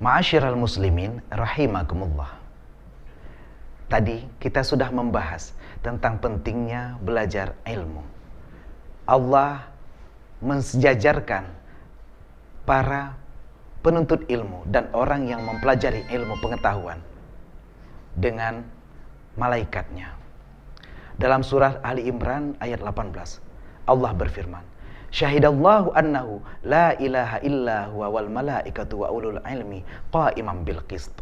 Ma'asyiral muslimin rahimakumullah. Tadi kita sudah membahas tentang pentingnya belajar ilmu. Allah mensejajarkan para penuntut ilmu dan orang yang mempelajari ilmu pengetahuan dengan malaikatnya. Dalam surah Ali Imran ayat 18, Allah berfirman, syahidallahu annahu la ilaha illa huwa wal malaikatu wa ulul ilmi qaimam bil qist.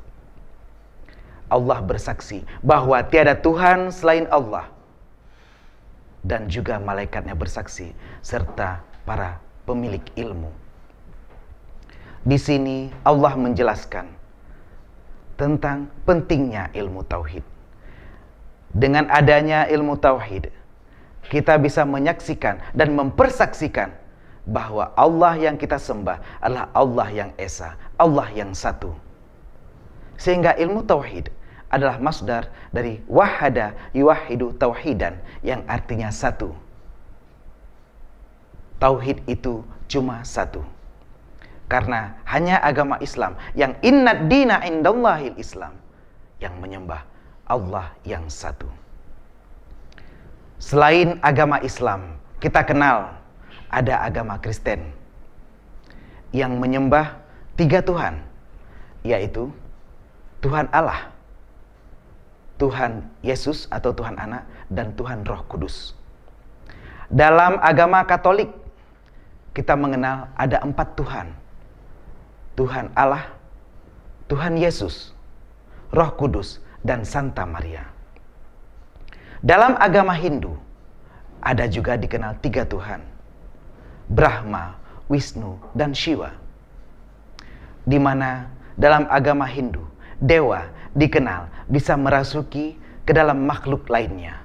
Allah bersaksi bahwa tiada Tuhan selain Allah dan juga malaikatnya bersaksi serta para pemilik ilmu. Di sini Allah menjelaskan tentang pentingnya ilmu tauhid. Dengan adanya ilmu tauhid, kita bisa menyaksikan dan mempersaksikan bahwa Allah yang kita sembah adalah Allah yang Esa, Allah yang satu. Sehingga ilmu tauhid adalah masdar dari wahada yuwahidu tauhidan yang artinya satu. Tauhid itu cuma satu. Karena hanya agama Islam yang innad dina indallahil Islam yang menyembah Allah yang satu. Selain agama Islam, kita kenal ada agama Kristen yang menyembah tiga Tuhan, yaitu Tuhan Allah, Tuhan Yesus atau Tuhan Anak, dan Tuhan Roh Kudus. Dalam agama Katolik, kita mengenal ada empat Tuhan. Tuhan Allah, Tuhan Yesus, Roh Kudus, dan Santa Maria. Dalam agama Hindu, ada juga dikenal tiga Tuhan. Brahma, Wisnu, dan Shiva. Di mana dalam agama Hindu, dewa dikenal bisa merasuki ke dalam makhluk lainnya.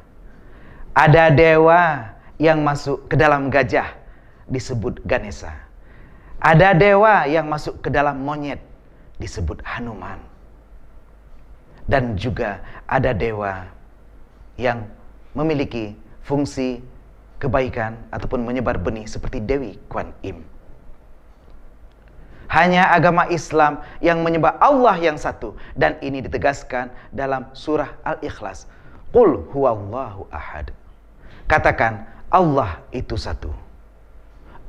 Ada dewa yang masuk ke dalam gajah disebut Ganesha. Ada dewa yang masuk ke dalam monyet disebut Hanuman. Dan juga ada dewa yang memiliki fungsi kebaikan ataupun menyebar benih seperti Dewi Kwan Im. Hanya agama Islam yang menyembah Allah yang satu dan ini ditegaskan dalam surah Al-Ikhlas. Qul huwallahu ahad. Katakan Allah itu satu.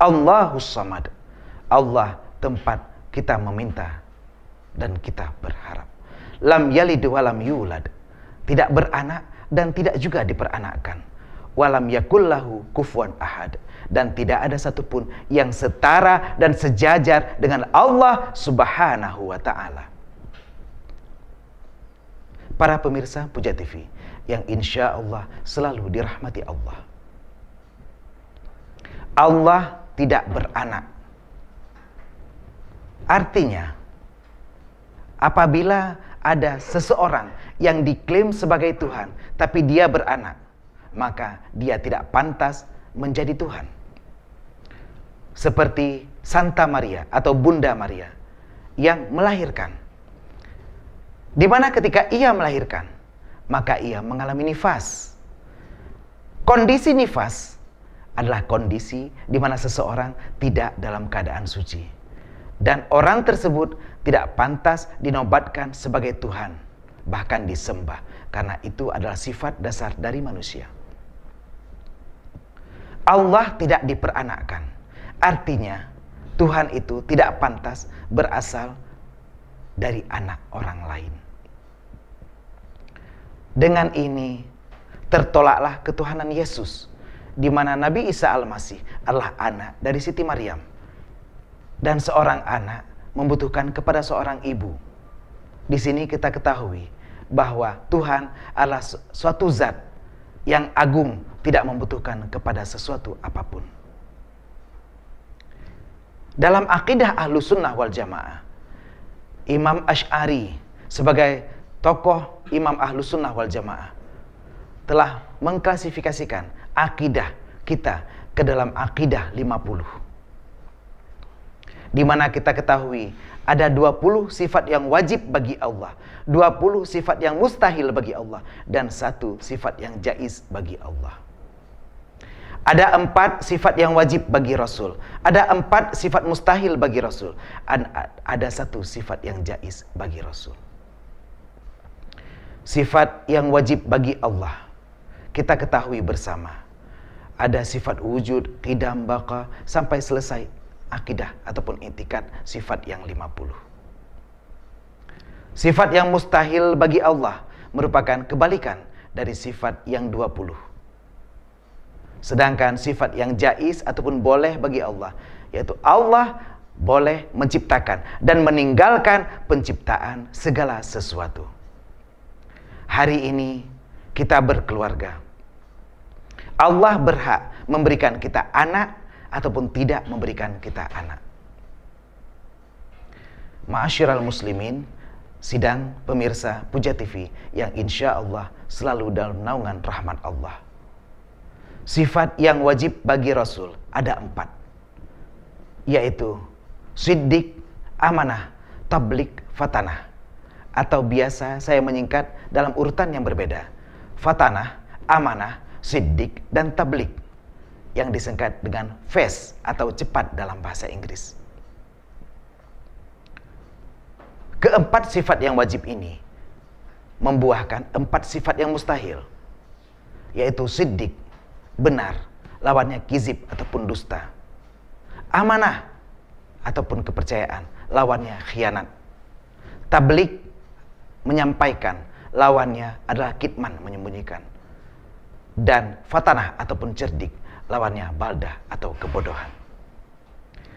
Allahus samad. Allah tempat kita meminta dan kita berharap. Lam yalid wa lam yulad. Tidak beranak dan tidak juga diperanakkan. Walam yakullahu kufuan ahad dan tidak ada satupun yang setara dan sejajar dengan Allah Subhanahu wa taala. Para pemirsa Puja TV yang insya Allah selalu dirahmati Allah. Allah tidak beranak. Artinya, Apabila ada seseorang yang diklaim sebagai Tuhan, tapi dia beranak, maka dia tidak pantas menjadi Tuhan. Seperti Santa Maria atau Bunda Maria yang melahirkan. Di mana ketika ia melahirkan, maka ia mengalami nifas. Kondisi nifas adalah kondisi di mana seseorang tidak dalam keadaan suci dan orang tersebut tidak pantas dinobatkan sebagai Tuhan, bahkan disembah, karena itu adalah sifat dasar dari manusia. Allah tidak diperanakkan, artinya Tuhan itu tidak pantas berasal dari anak orang lain. Dengan ini, tertolaklah ketuhanan Yesus, di mana Nabi Isa Al-Masih adalah anak dari Siti Maryam dan seorang anak membutuhkan kepada seorang ibu. Di sini kita ketahui bahwa Tuhan adalah suatu zat yang agung tidak membutuhkan kepada sesuatu apapun. Dalam akidah ahlu sunnah wal jamaah, Imam Ash'ari sebagai tokoh Imam ahlu sunnah wal jamaah telah mengklasifikasikan akidah kita ke dalam akidah 50 di mana kita ketahui ada 20 sifat yang wajib bagi Allah, 20 sifat yang mustahil bagi Allah dan satu sifat yang jais bagi Allah. Ada empat sifat yang wajib bagi Rasul. Ada empat sifat mustahil bagi Rasul. dan Ada satu sifat yang jais bagi Rasul. Sifat yang wajib bagi Allah. Kita ketahui bersama. Ada sifat wujud, qidam, baka, sampai selesai akidah ataupun itikat sifat yang 50. Sifat yang mustahil bagi Allah merupakan kebalikan dari sifat yang 20. Sedangkan sifat yang jais ataupun boleh bagi Allah yaitu Allah boleh menciptakan dan meninggalkan penciptaan segala sesuatu. Hari ini kita berkeluarga. Allah berhak memberikan kita anak ataupun tidak memberikan kita anak. Ma'asyiral muslimin, sidang pemirsa Puja TV yang insya Allah selalu dalam naungan rahmat Allah. Sifat yang wajib bagi Rasul ada empat, yaitu siddiq, amanah, tablik, fatanah. Atau biasa saya menyingkat dalam urutan yang berbeda. Fatanah, amanah, siddiq, dan tablik yang disingkat dengan fast atau cepat dalam bahasa Inggris. Keempat sifat yang wajib ini membuahkan empat sifat yang mustahil, yaitu sidik, benar, lawannya kizib ataupun dusta, amanah ataupun kepercayaan, lawannya khianat, tablik, menyampaikan, lawannya adalah kitman, menyembunyikan, dan fatanah ataupun cerdik, lawannya balda atau kebodohan.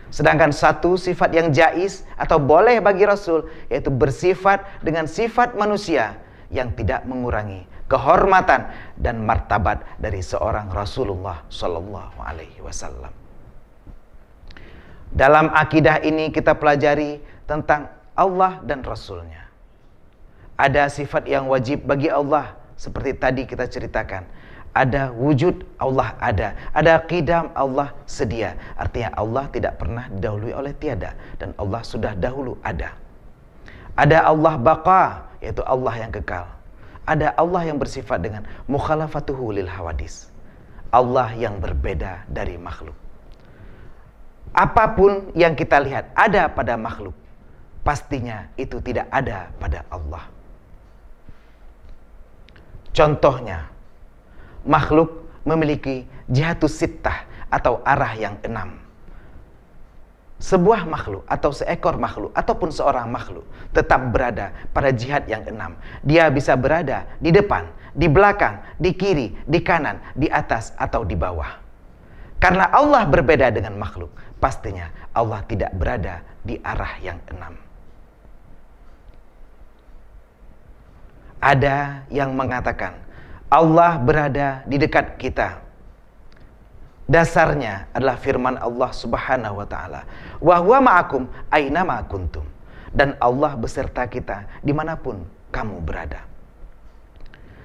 Sedangkan satu sifat yang jais atau boleh bagi Rasul yaitu bersifat dengan sifat manusia yang tidak mengurangi kehormatan dan martabat dari seorang Rasulullah Shallallahu Alaihi Wasallam. Dalam akidah ini kita pelajari tentang Allah dan Rasulnya. Ada sifat yang wajib bagi Allah seperti tadi kita ceritakan ada wujud, Allah ada. Ada qidam, Allah sedia. Artinya Allah tidak pernah didahului oleh tiada. Dan Allah sudah dahulu ada. Ada Allah baqa, yaitu Allah yang kekal. Ada Allah yang bersifat dengan mukhalafatuhu lil hawadis. Allah yang berbeda dari makhluk. Apapun yang kita lihat ada pada makhluk, pastinya itu tidak ada pada Allah. Contohnya, makhluk memiliki jihatus sittah atau arah yang enam. Sebuah makhluk atau seekor makhluk ataupun seorang makhluk tetap berada pada jihad yang enam. Dia bisa berada di depan, di belakang, di kiri, di kanan, di atas atau di bawah. Karena Allah berbeda dengan makhluk, pastinya Allah tidak berada di arah yang enam. Ada yang mengatakan Allah berada di dekat kita. Dasarnya adalah firman Allah Subhanahu wa taala, "Wa huwa ma'akum aina ma kuntum." Dan Allah beserta kita dimanapun kamu berada.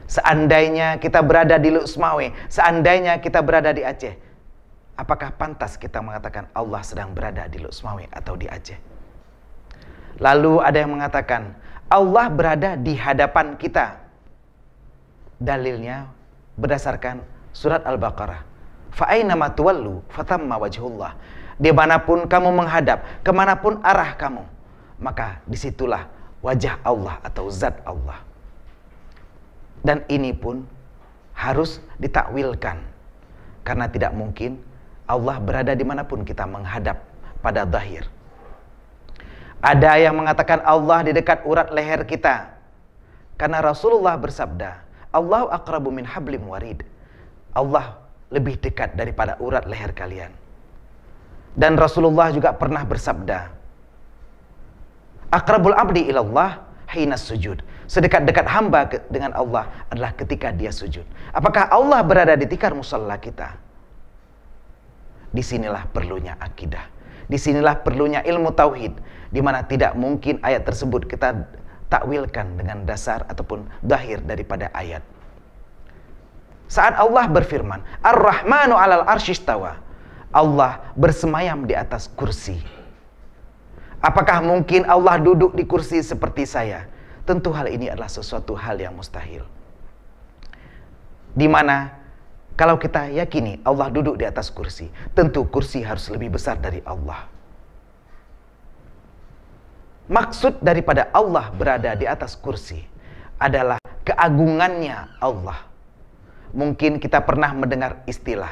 Seandainya kita berada di Lusmawe, seandainya kita berada di Aceh, apakah pantas kita mengatakan Allah sedang berada di Lusmawe atau di Aceh? Lalu ada yang mengatakan Allah berada di hadapan kita Dalilnya berdasarkan surat Al-Baqarah. Fa'aina matuwallu fatamma wajhullah. Dimanapun kamu menghadap, kemanapun arah kamu, maka disitulah wajah Allah atau zat Allah. Dan ini pun harus ditakwilkan. Karena tidak mungkin Allah berada dimanapun kita menghadap pada zahir. Ada yang mengatakan Allah di dekat urat leher kita. Karena Rasulullah bersabda, Allah akrabu min hablim warid. Allah lebih dekat daripada urat leher kalian. Dan Rasulullah juga pernah bersabda, Akrabul abdi ilallah hina sujud. Sedekat-dekat hamba dengan Allah adalah ketika dia sujud. Apakah Allah berada di tikar musola kita? Disinilah perlunya akidah. Disinilah perlunya ilmu tauhid, di mana tidak mungkin ayat tersebut kita ditakwilkan dengan dasar ataupun dahir daripada ayat. Saat Allah berfirman, Ar-Rahmanu alal Arshistawa, Allah bersemayam di atas kursi. Apakah mungkin Allah duduk di kursi seperti saya? Tentu hal ini adalah sesuatu hal yang mustahil. Dimana kalau kita yakini Allah duduk di atas kursi, tentu kursi harus lebih besar dari Allah. Maksud daripada Allah berada di atas kursi adalah keagungannya Allah. Mungkin kita pernah mendengar istilah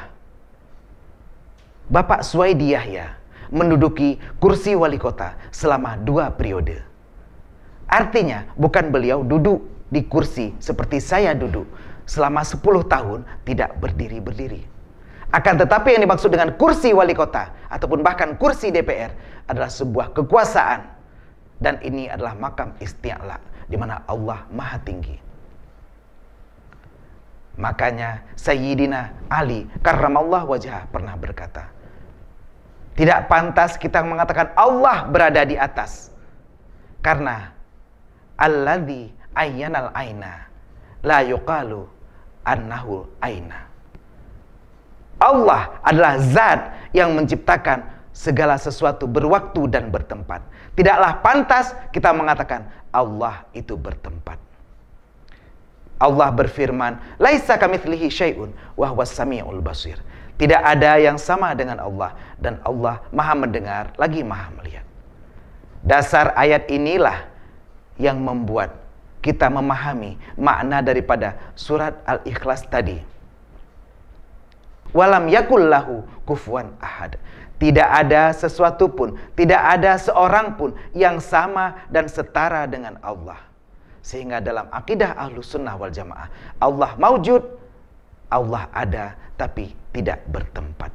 Bapak Suwaidi Yahya menduduki kursi wali kota selama dua periode. Artinya bukan beliau duduk di kursi seperti saya duduk selama 10 tahun tidak berdiri-berdiri. Akan tetapi yang dimaksud dengan kursi wali kota ataupun bahkan kursi DPR adalah sebuah kekuasaan dan ini adalah makam isti'la di mana Allah Maha Tinggi. Makanya Sayyidina Ali karramallahu wajah pernah berkata, tidak pantas kita mengatakan Allah berada di atas. Karena alladzi ayyanal aina la yuqalu annahu aina. Allah adalah zat yang menciptakan segala sesuatu berwaktu dan bertempat. Tidaklah pantas kita mengatakan Allah itu bertempat. Allah berfirman, "Laisa kamitslihi syai'un wa huwas samiul basir." Tidak ada yang sama dengan Allah dan Allah Maha mendengar lagi Maha melihat. Dasar ayat inilah yang membuat kita memahami makna daripada surat Al-Ikhlas tadi. Walam yakul lahu kufuan ahad. Tidak ada sesuatu pun, tidak ada seorang pun yang sama dan setara dengan Allah. Sehingga dalam akidah ahlu sunnah wal jamaah, Allah maujud, Allah ada, tapi tidak bertempat.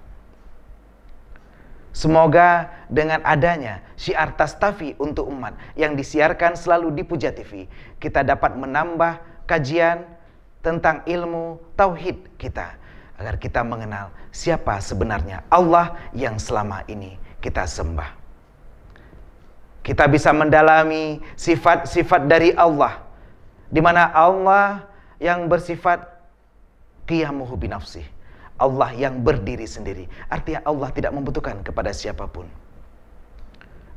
Semoga dengan adanya syiar tastafi untuk umat yang disiarkan selalu di Puja TV, kita dapat menambah kajian tentang ilmu tauhid kita agar kita mengenal siapa sebenarnya Allah yang selama ini kita sembah. Kita bisa mendalami sifat-sifat dari Allah, di mana Allah yang bersifat qiyamuhu binafsih. Allah yang berdiri sendiri. Artinya Allah tidak membutuhkan kepada siapapun.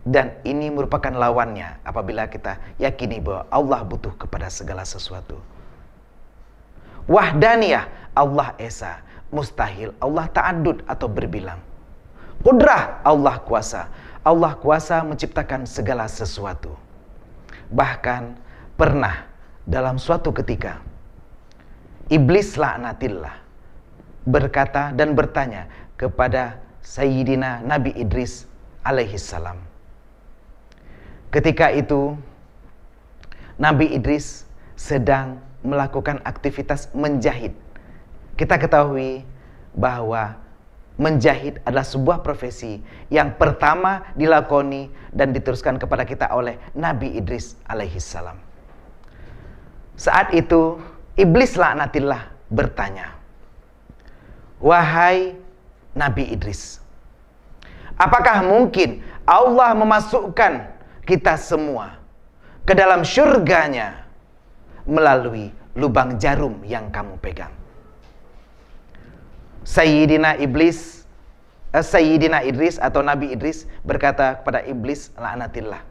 Dan ini merupakan lawannya apabila kita yakini bahwa Allah butuh kepada segala sesuatu. Wahdaniyah, Allah Esa mustahil. Allah ta'adud atau berbilang. Kudrah Allah kuasa. Allah kuasa menciptakan segala sesuatu. Bahkan pernah dalam suatu ketika Iblis laknatillah berkata dan bertanya kepada Sayyidina Nabi Idris alaihi salam. Ketika itu Nabi Idris sedang melakukan aktivitas menjahit kita ketahui bahwa menjahit adalah sebuah profesi yang pertama dilakoni dan diteruskan kepada kita oleh Nabi Idris alaihi salam. Saat itu iblis laknatillah bertanya, "Wahai Nabi Idris, apakah mungkin Allah memasukkan kita semua ke dalam syurganya melalui lubang jarum yang kamu pegang?" Sayyidina Iblis eh, Sayyidina Idris atau Nabi Idris berkata kepada Iblis la'anatillah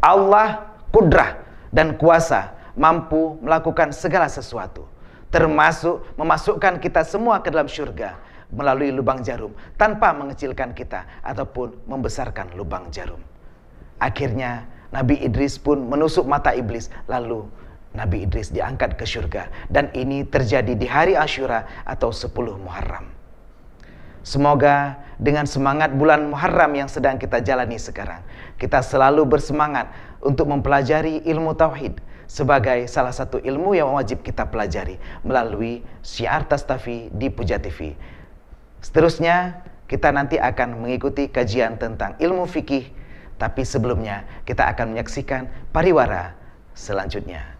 Allah kudrah dan kuasa mampu melakukan segala sesuatu termasuk memasukkan kita semua ke dalam syurga melalui lubang jarum tanpa mengecilkan kita ataupun membesarkan lubang jarum. Akhirnya Nabi Idris pun menusuk mata iblis lalu Nabi Idris diangkat ke syurga dan ini terjadi di hari Ashura atau 10 Muharram. Semoga dengan semangat bulan Muharram yang sedang kita jalani sekarang, kita selalu bersemangat untuk mempelajari ilmu tauhid sebagai salah satu ilmu yang wajib kita pelajari melalui syiar Tastafi di Puja TV. Seterusnya, kita nanti akan mengikuti kajian tentang ilmu fikih, tapi sebelumnya kita akan menyaksikan pariwara selanjutnya.